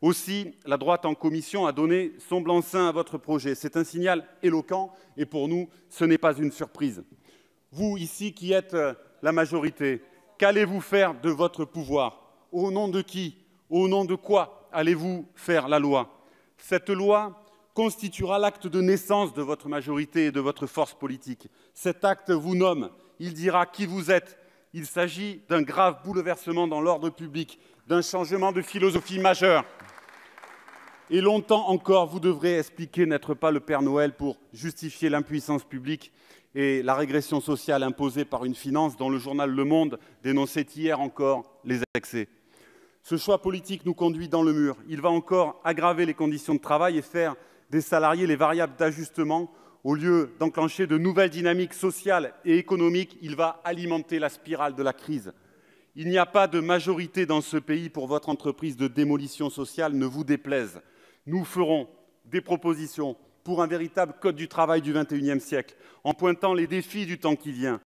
Aussi, la droite en commission a donné son blanc-seing à votre projet. C'est un signal éloquent et pour nous, ce n'est pas une surprise. Vous, ici, qui êtes euh, la majorité, qu'allez-vous faire de votre pouvoir Au nom de qui Au nom de quoi allez-vous faire la loi Cette loi constituera l'acte de naissance de votre majorité et de votre force politique. Cet acte vous nomme, il dira qui vous êtes. Il s'agit d'un grave bouleversement dans l'ordre public, d'un changement de philosophie majeur. Et longtemps encore, vous devrez expliquer n'être pas le Père Noël pour justifier l'impuissance publique et la régression sociale imposée par une finance dont le journal Le Monde dénonçait hier encore les excès. Ce choix politique nous conduit dans le mur. Il va encore aggraver les conditions de travail et faire des salariés les variables d'ajustement. Au lieu d'enclencher de nouvelles dynamiques sociales et économiques, il va alimenter la spirale de la crise. Il n'y a pas de majorité dans ce pays pour votre entreprise de démolition sociale, ne vous déplaise. Nous ferons des propositions pour un véritable code du travail du XXIe siècle, en pointant les défis du temps qui vient,